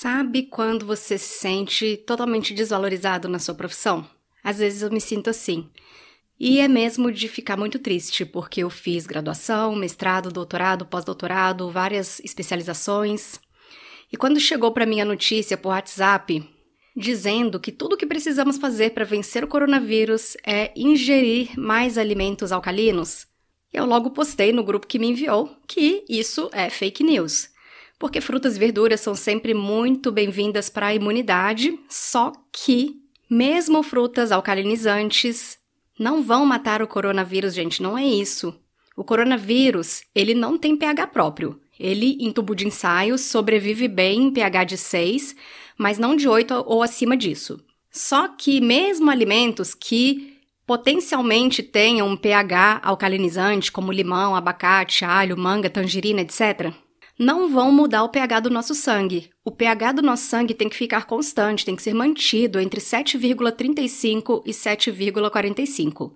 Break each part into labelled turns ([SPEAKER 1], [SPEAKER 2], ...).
[SPEAKER 1] Sabe quando você se sente totalmente desvalorizado na sua profissão? Às vezes eu me sinto assim. E é mesmo de ficar muito triste, porque eu fiz graduação, mestrado, doutorado, pós-doutorado, várias especializações. E quando chegou para mim a notícia por WhatsApp dizendo que tudo o que precisamos fazer para vencer o coronavírus é ingerir mais alimentos alcalinos, eu logo postei no grupo que me enviou que isso é fake news porque frutas e verduras são sempre muito bem-vindas para a imunidade, só que mesmo frutas alcalinizantes não vão matar o coronavírus, gente, não é isso. O coronavírus, ele não tem pH próprio. Ele, em tubo de ensaio, sobrevive bem em pH de 6, mas não de 8 ou acima disso. Só que mesmo alimentos que potencialmente tenham um pH alcalinizante, como limão, abacate, alho, manga, tangerina, etc., não vão mudar o pH do nosso sangue. O pH do nosso sangue tem que ficar constante, tem que ser mantido entre 7,35 e 7,45.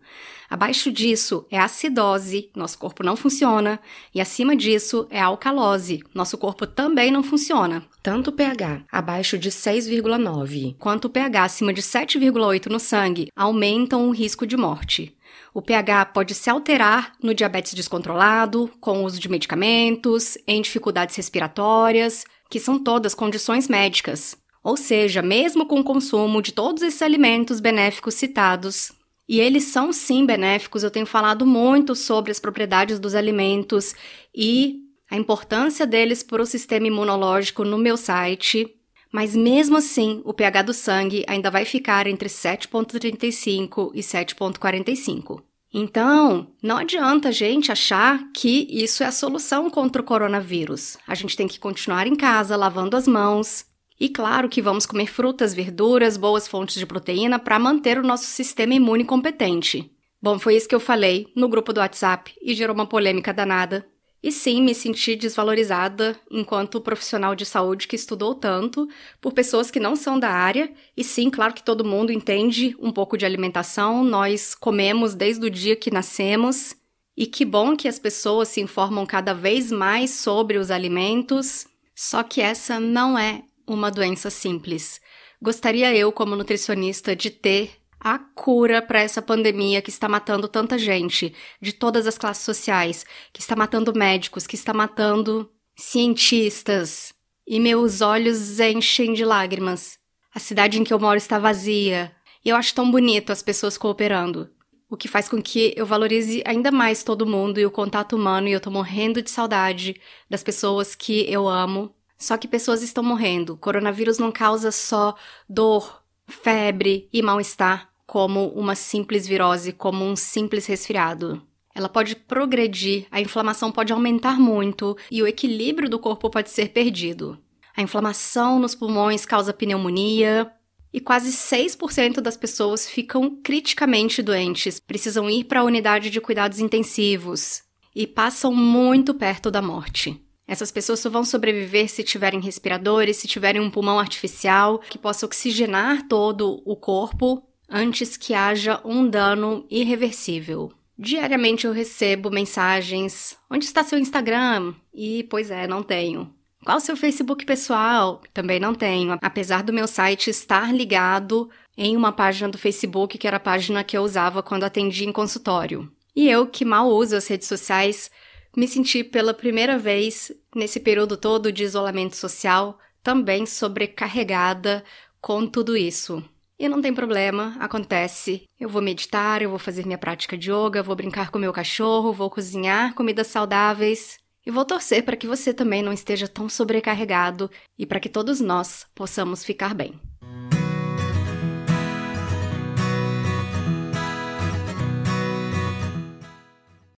[SPEAKER 1] Abaixo disso é acidose, nosso corpo não funciona, e acima disso é alcalose, nosso corpo também não funciona. Tanto o pH abaixo de 6,9 quanto o pH acima de 7,8 no sangue aumentam o risco de morte. O pH pode se alterar no diabetes descontrolado, com o uso de medicamentos, em dificuldades respiratórias, que são todas condições médicas. Ou seja, mesmo com o consumo de todos esses alimentos benéficos citados, e eles são sim benéficos, eu tenho falado muito sobre as propriedades dos alimentos e a importância deles para o sistema imunológico no meu site mas mesmo assim, o pH do sangue ainda vai ficar entre 7,35 e 7,45. Então, não adianta a gente achar que isso é a solução contra o coronavírus. A gente tem que continuar em casa, lavando as mãos. E claro que vamos comer frutas, verduras, boas fontes de proteína para manter o nosso sistema imune competente. Bom, foi isso que eu falei no grupo do WhatsApp e gerou uma polêmica danada. E sim, me senti desvalorizada enquanto profissional de saúde que estudou tanto por pessoas que não são da área. E sim, claro que todo mundo entende um pouco de alimentação, nós comemos desde o dia que nascemos. E que bom que as pessoas se informam cada vez mais sobre os alimentos. Só que essa não é uma doença simples. Gostaria eu, como nutricionista, de ter a cura para essa pandemia que está matando tanta gente, de todas as classes sociais, que está matando médicos, que está matando cientistas. E meus olhos enchem de lágrimas. A cidade em que eu moro está vazia. E eu acho tão bonito as pessoas cooperando. O que faz com que eu valorize ainda mais todo mundo e o contato humano, e eu tô morrendo de saudade das pessoas que eu amo. Só que pessoas estão morrendo. O coronavírus não causa só dor, febre e mal-estar como uma simples virose, como um simples resfriado. Ela pode progredir, a inflamação pode aumentar muito e o equilíbrio do corpo pode ser perdido. A inflamação nos pulmões causa pneumonia e quase 6% das pessoas ficam criticamente doentes, precisam ir para a unidade de cuidados intensivos e passam muito perto da morte. Essas pessoas só vão sobreviver se tiverem respiradores, se tiverem um pulmão artificial que possa oxigenar todo o corpo antes que haja um dano irreversível. Diariamente eu recebo mensagens: onde está seu Instagram? E pois é, não tenho. Qual seu Facebook pessoal? Também não tenho, apesar do meu site estar ligado em uma página do Facebook que era a página que eu usava quando atendia em consultório. E eu, que mal uso as redes sociais, me senti pela primeira vez nesse período todo de isolamento social também sobrecarregada com tudo isso. E não tem problema, acontece. Eu vou meditar, eu vou fazer minha prática de yoga, vou brincar com meu cachorro, vou cozinhar comidas saudáveis. E vou torcer para que você também não esteja tão sobrecarregado e para que todos nós possamos ficar bem.